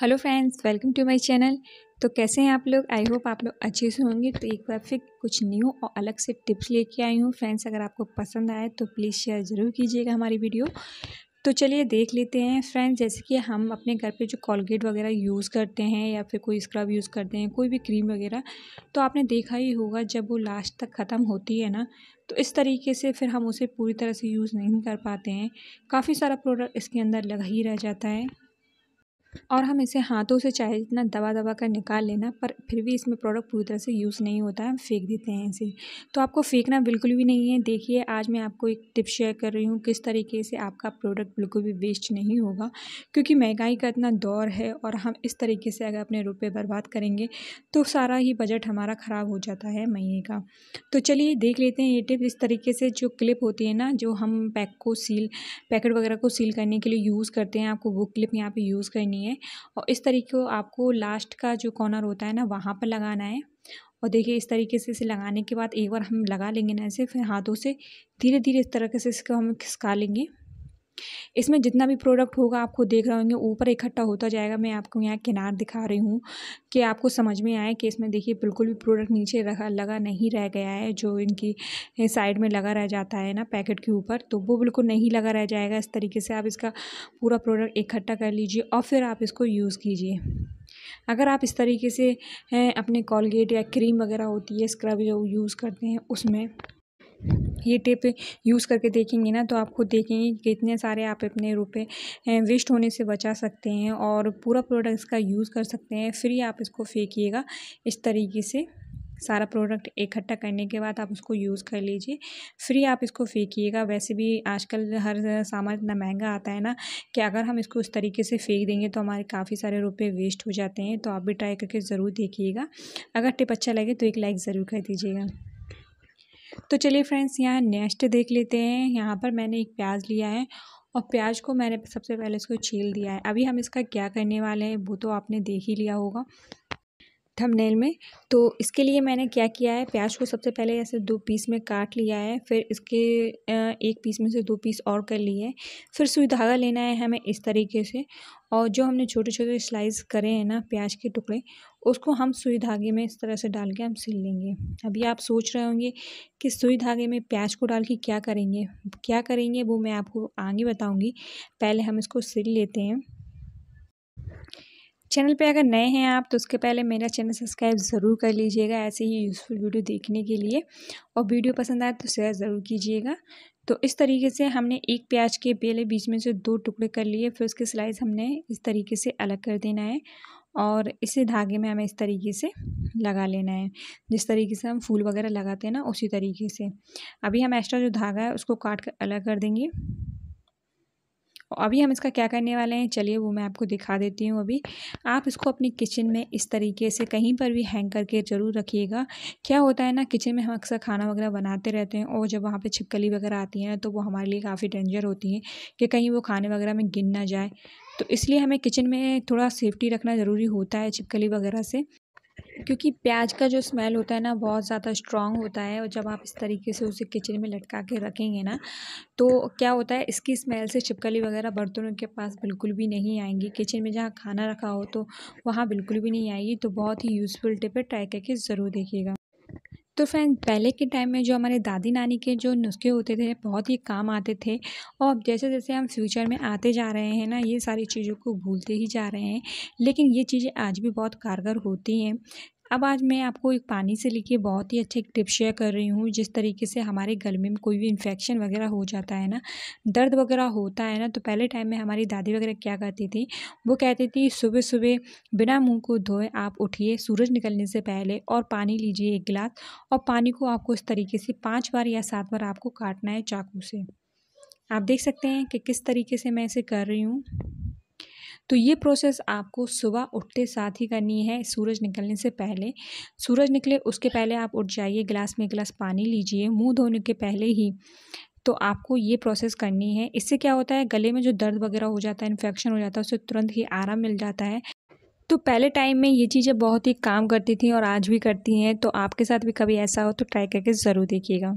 hello friends welcome to my channel तो कैसे हैं आप लोग आई होप आप लोग अच्छे से होंगे तो एक बार फिर कुछ न्यू और अलग से टिप्स लेके आई हूँ फ्रेंड्स अगर आपको पसंद आए तो प्लीज़ शेयर ज़रूर कीजिएगा हमारी वीडियो तो चलिए देख लेते हैं फ्रेंड्स जैसे कि हम अपने घर पे जो कॉलगेट वगैरह यूज़ करते हैं या फिर कोई स्क्रब यूज़ करते हैं कोई भी क्रीम वगैरह तो आपने देखा ही होगा जब वो लास्ट तक ख़त्म होती है ना तो इस तरीके से फिर हम उसे पूरी तरह से यूज़ नहीं कर पाते हैं काफ़ी सारा प्रोडक्ट इसके अंदर लगा ही रह जाता है और हम इसे हाथों से चाहे जितना दबा दबा कर निकाल लेना पर फिर भी इसमें प्रोडक्ट पूरी तरह से यूज़ नहीं होता है हम फेंक देते हैं इसे तो आपको फेंकना बिल्कुल भी नहीं है देखिए आज मैं आपको एक टिप शेयर कर रही हूँ किस तरीके से आपका प्रोडक्ट बिल्कुल भी वेस्ट नहीं होगा क्योंकि महंगाई का इतना दौर है और हम इस तरीके से अगर अपने रुपये बर्बाद करेंगे तो सारा ही बजट हमारा ख़राब हो जाता है महीने का तो चलिए देख लेते हैं ये टिप इस तरीके से जो क्लिप होती है ना जो हम पैक को सील पैकेट वगैरह को सील करने के लिए यूज़ करते हैं आपको वो क्लिप यहाँ पर यूज़ करनी है है और इस तरीके को आपको लास्ट का जो कॉर्नर होता है ना वहाँ पर लगाना है और देखिए इस तरीके से इसे लगाने के बाद एक बार हम लगा लेंगे ना इसे फिर हाथों से धीरे धीरे इस तरीके से इसको हम खिसका लेंगे इसमें जितना भी प्रोडक्ट होगा आपको देख रहे होंगे ऊपर इकट्ठा होता जाएगा मैं आपको यहाँ किनार दिखा रही हूँ कि आपको समझ में आए कि इसमें देखिए बिल्कुल भी प्रोडक्ट नीचे रखा लगा नहीं रह गया है जो इनकी साइड में लगा रह जाता है ना पैकेट के ऊपर तो वो बिल्कुल नहीं लगा रह जाएगा इस तरीके से आप इसका पूरा प्रोडक्ट इकट्ठा कर लीजिए और फिर आप इसको यूज़ कीजिए अगर आप इस तरीके से अपने कॉलगेट या क्रीम वगैरह होती है स्क्रब जो यूज़ करते हैं उसमें ये टिप यूज़ करके देखेंगे ना तो आप खुद देखेंगे कि कितने सारे आप अपने रुपए वेस्ट होने से बचा सकते हैं और पूरा प्रोडक्ट इसका यूज़ कर सकते हैं फ्री आप इसको फेंकिएगा इस तरीके से सारा प्रोडक्ट इकट्ठा करने के बाद आप उसको यूज़ कर लीजिए फ्री आप इसको फेंकिएगा वैसे भी आजकल हर सामान इतना महंगा आता है ना कि अगर हम इसको उस तरीके से फेंक देंगे तो हमारे काफ़ी सारे रुपए वेस्ट हो जाते हैं तो आप भी ट्राई करके ज़रूर देखिएगा अगर टिप अच्छा लगे तो एक लाइक ज़रूर कर दीजिएगा तो चलिए फ्रेंड्स यहाँ नेक्स्ट देख लेते हैं यहाँ पर मैंने एक प्याज लिया है और प्याज को मैंने सबसे पहले इसको छील दिया है अभी हम इसका क्या करने वाले हैं वो तो आपने देख ही लिया होगा थंबनेल में तो इसके लिए मैंने क्या किया है प्याज को सबसे पहले ऐसे दो पीस में काट लिया है फिर इसके एक पीस में से दो पीस और कर लिए है फिर सुई धागा लेना है हमें इस तरीके से और जो हमने छोटे छोटे स्लाइस करे हैं ना प्याज के टुकड़े उसको हम सुई धागे में इस तरह से डाल के हम सिल लेंगे अभी आप सोच रहे होंगे कि सुई धागे में प्याज को डाल के क्या करेंगे क्या करेंगे वो मैं आपको आगे बताऊँगी पहले हम इसको सिल लेते हैं चैनल पे अगर नए हैं आप तो उसके पहले मेरा चैनल सब्सक्राइब ज़रूर कर लीजिएगा ऐसे ही यूज़फुल वीडियो देखने के लिए और वीडियो पसंद आए तो शेयर ज़रूर कीजिएगा तो इस तरीके से हमने एक प्याज के पहले बीच में से दो टुकड़े कर लिए फिर उसके स्लाइस हमने इस तरीके से अलग कर देना है और इसी धागे में हमें इस तरीके से लगा लेना है जिस तरीके से हम फूल वगैरह लगाते हैं ना उसी तरीके से अभी हम एक्स्ट्रा जो धागा है उसको काट कर अलग कर देंगे और अभी हम इसका क्या करने वाले हैं चलिए वो मैं आपको दिखा देती हूँ अभी आप इसको अपनी किचन में इस तरीके से कहीं पर भी हैंग करके ज़रूर रखिएगा क्या होता है ना किचन में हम अक्सर खाना वगैरह बनाते रहते हैं और जब वहाँ पर छिपकली वगैरह आती है तो वो हमारे लिए काफ़ी डेंजर होती हैं कि कहीं वो खाने वगैरह में गिन ना जाए तो इसलिए हमें किचन में थोड़ा सेफ्टी रखना ज़रूरी होता है छिपकली वगैरह से क्योंकि प्याज का जो स्मेल होता है ना बहुत ज़्यादा स्ट्रॉन्ग होता है और जब आप इस तरीके से उसे किचन में लटका के रखेंगे ना तो क्या होता है इसकी स्मेल से छिपकली वगैरह बर्तनों के पास बिल्कुल भी नहीं आएंगी किचन में जहाँ खाना रखा हो तो वहाँ बिल्कुल भी नहीं आएगी तो बहुत ही यूज़फुल टिप है ट्राई करके ज़रूर देखिएगा तो फ्रेंड पहले के टाइम में जो हमारे दादी नानी के जो नुस्खे होते थे बहुत ही काम आते थे और जैसे जैसे हम फ्यूचर में आते जा रहे हैं ना ये सारी चीज़ों को भूलते ही जा रहे हैं लेकिन ये चीज़ें आज भी बहुत कारगर होती हैं अब आज मैं आपको एक पानी से लेके बहुत ही अच्छे एक टिप शेयर कर रही हूँ जिस तरीके से हमारे गले में कोई भी इन्फेक्शन वगैरह हो जाता है ना दर्द वगैरह होता है ना तो पहले टाइम में हमारी दादी वगैरह क्या करती थी वो कहती थी सुबह सुबह बिना मुंह को धोए आप उठिए सूरज निकलने से पहले और पानी लीजिए एक गिलास और पानी को आपको इस तरीके से पाँच बार या सात बार आपको काटना है चाकू से आप देख सकते हैं कि किस तरीके से मैं इसे कर रही हूँ तो ये प्रोसेस आपको सुबह उठते साथ ही करनी है सूरज निकलने से पहले सूरज निकले उसके पहले आप उठ जाइए गिलास में गिलास पानी लीजिए मुंह धोने के पहले ही तो आपको ये प्रोसेस करनी है इससे क्या होता है गले में जो दर्द वगैरह हो जाता है इन्फेक्शन हो जाता है उससे तुरंत ही आराम मिल जाता है तो पहले टाइम में ये चीज़ें बहुत ही काम करती थी और आज भी करती हैं तो आपके साथ भी कभी ऐसा हो तो ट्राई करके ज़रूर देखिएगा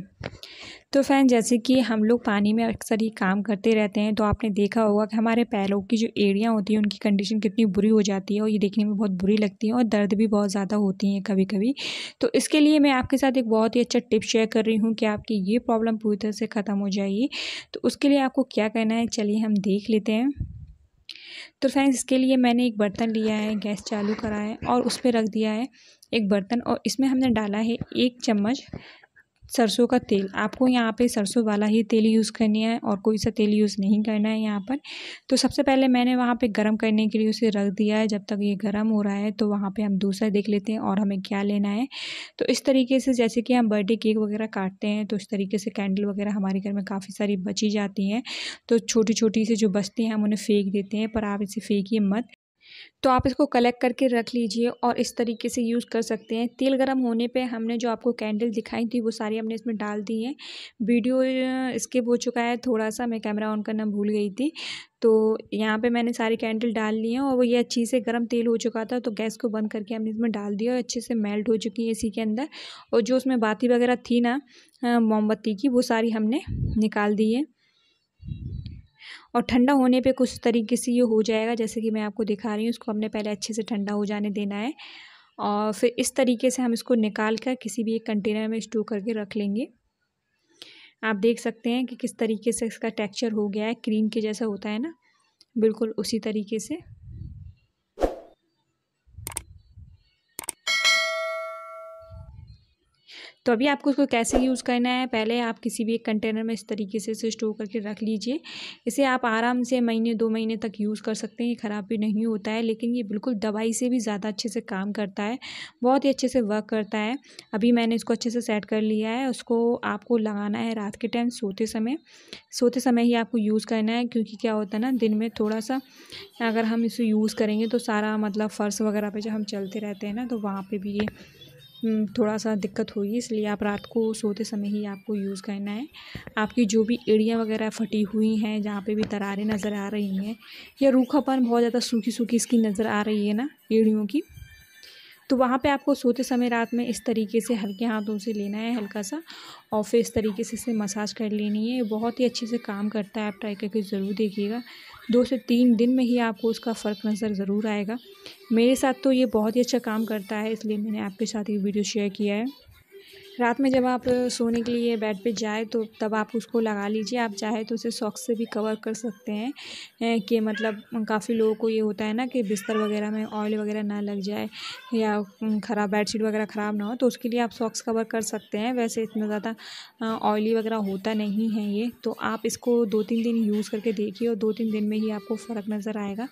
तो फैन जैसे कि हम लोग पानी में अक्सर ही काम करते रहते हैं तो आपने देखा होगा कि हमारे पैरों की जो एड़ियाँ होती हैं उनकी कंडीशन कितनी बुरी हो जाती है और ये देखने में बहुत बुरी लगती है और दर्द भी बहुत ज़्यादा होती हैं कभी कभी तो इसके लिए मैं आपके साथ एक बहुत ही अच्छा टिप शेयर कर रही हूँ कि आपकी ये प्रॉब्लम पूरी तरह से ख़त्म हो जाएगी तो उसके लिए आपको क्या करना है चलिए हम देख लेते हैं तो फ्रेंड्स इसके लिए मैंने एक बर्तन लिया है गैस चालू करा है और उस पर रख दिया है एक बर्तन और इसमें हमने डाला है एक चम्मच सरसों का तेल आपको यहाँ पे सरसों वाला ही तेल यूज़ करनी है और कोई सा तेल यूज़ नहीं करना है यहाँ पर तो सबसे पहले मैंने वहाँ पे गर्म करने के लिए उसे रख दिया है जब तक ये गर्म हो रहा है तो वहाँ पे हम दूसरा देख लेते हैं और हमें क्या लेना है तो इस तरीके से जैसे कि हम बर्थडे केक वगैरह काटते हैं तो इस तरीके से कैंडल वगैरह हमारे घर में काफ़ी सारी बची जाती हैं तो छोटी छोटी से जो बचती हैं हम उन्हें फेंक देते हैं पर आप इसे फेंकिए मत तो आप इसको कलेक्ट करके रख लीजिए और इस तरीके से यूज़ कर सकते हैं तेल गर्म होने पे हमने जो आपको कैंडल दिखाई थी वो सारी हमने इसमें डाल दी हैं वीडियो स्किप हो चुका है थोड़ा सा मैं कैमरा ऑन करना भूल गई थी तो यहाँ पे मैंने सारी कैंडल डाल ली हैं और वो ये अच्छी से गर्म तेल हो चुका था तो गैस को बंद करके हमने इसमें डाल दिया और अच्छे से मेल्ट हो चुकी है इसी के अंदर और जो उसमें बाती वगैरह थी ना मोमबत्ती की वो सारी हमने निकाल दी है और ठंडा होने पे कुछ तरीके से ये हो जाएगा जैसे कि मैं आपको दिखा रही हूँ उसको हमने पहले अच्छे से ठंडा हो जाने देना है और फिर इस तरीके से हम इसको निकाल कर किसी भी एक कंटेनर में स्टोर करके रख लेंगे आप देख सकते हैं कि किस तरीके से इसका टेक्स्चर हो गया है क्रीम के जैसा होता है ना बिल्कुल उसी तरीके से तो अभी आपको इसको कैसे यूज़ करना है पहले आप किसी भी एक कंटेनर में इस तरीके से इसे स्टोर करके रख लीजिए इसे आप आराम से महीने दो महीने तक यूज़ कर सकते हैं ये ख़राब भी नहीं होता है लेकिन ये बिल्कुल दवाई से भी ज़्यादा अच्छे से काम करता है बहुत ही अच्छे से वर्क करता है अभी मैंने इसको अच्छे से सेट कर लिया है उसको आपको लगाना है रात के टाइम सोते समय सोते समय ही आपको यूज़ करना है क्योंकि क्या होता है ना दिन में थोड़ा सा अगर हम इसे यूज़ करेंगे तो सारा मतलब फ़र्श वगैरह पर जब हम चलते रहते हैं ना तो वहाँ पर भी ये हम्म, थोड़ा सा दिक्कत होगी इसलिए आप रात को सोते समय ही आपको यूज़ करना है आपकी जो भी एड़ियाँ वगैरह फटी हुई हैं जहाँ पे भी तरारें नज़र आ रही हैं या रूखापन बहुत ज़्यादा सूखी सूखी इसकी नज़र आ रही है ना एड़ियों की तो वहाँ पे आपको सोते समय रात में इस तरीके से हल्के हाथों से लेना है हल्का सा और फिर इस तरीके से इसे मसाज कर लेनी है बहुत ही अच्छे से काम करता है आप ट्राई करके ज़रूर देखिएगा दो से तीन दिन में ही आपको उसका फ़र्क नज़र ज़रूर आएगा मेरे साथ तो ये बहुत ही अच्छा काम करता है इसलिए मैंने आपके साथ ये वीडियो शेयर किया है रात में जब आप सोने के लिए बेड पे जाए तो तब आप उसको लगा लीजिए आप चाहे तो उसे सॉक्स से भी कवर कर सकते हैं कि मतलब काफ़ी लोगों को ये होता है ना कि बिस्तर वगैरह में ऑयल वगैरह ना लग जाए या ख़राब बेडशीट वगैरह ख़राब ना हो तो उसके लिए आप सॉक्स कवर कर सकते हैं वैसे इतना ज़्यादा ऑयली वगैरह होता नहीं है ये तो आप इसको दो तीन दिन यूज़ करके देखिए और दो तीन दिन में ही आपको फ़र्क नज़र आएगा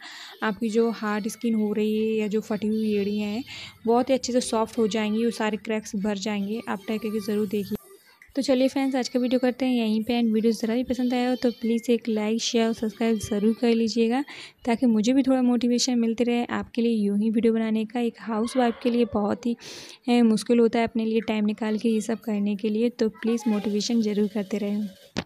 आपकी जो हार्ड स्किन हो रही है या जो फटी हुई एड़ियाँ हैं बहुत ही अच्छे से सॉफ्ट हो जाएंगी वो सारे क्रैक्स भर जाएंगे आप लाइक करके ज़रूर देखिए तो चलिए फ्रेंड्स आज का वीडियो करते हैं यहीं पे एंड वीडियो ज़रा भी पसंद आया हो तो प्लीज़ एक लाइक शेयर और सब्सक्राइब ज़रूर कर लीजिएगा ताकि मुझे भी थोड़ा मोटिवेशन मिलते रहे आपके लिए यूँ ही वीडियो बनाने का एक हाउस वाइफ के लिए बहुत ही मुश्किल होता है अपने लिए टाइम निकाल के ये सब करने के लिए तो प्लीज़ मोटिवेशन ज़रूर करते रहें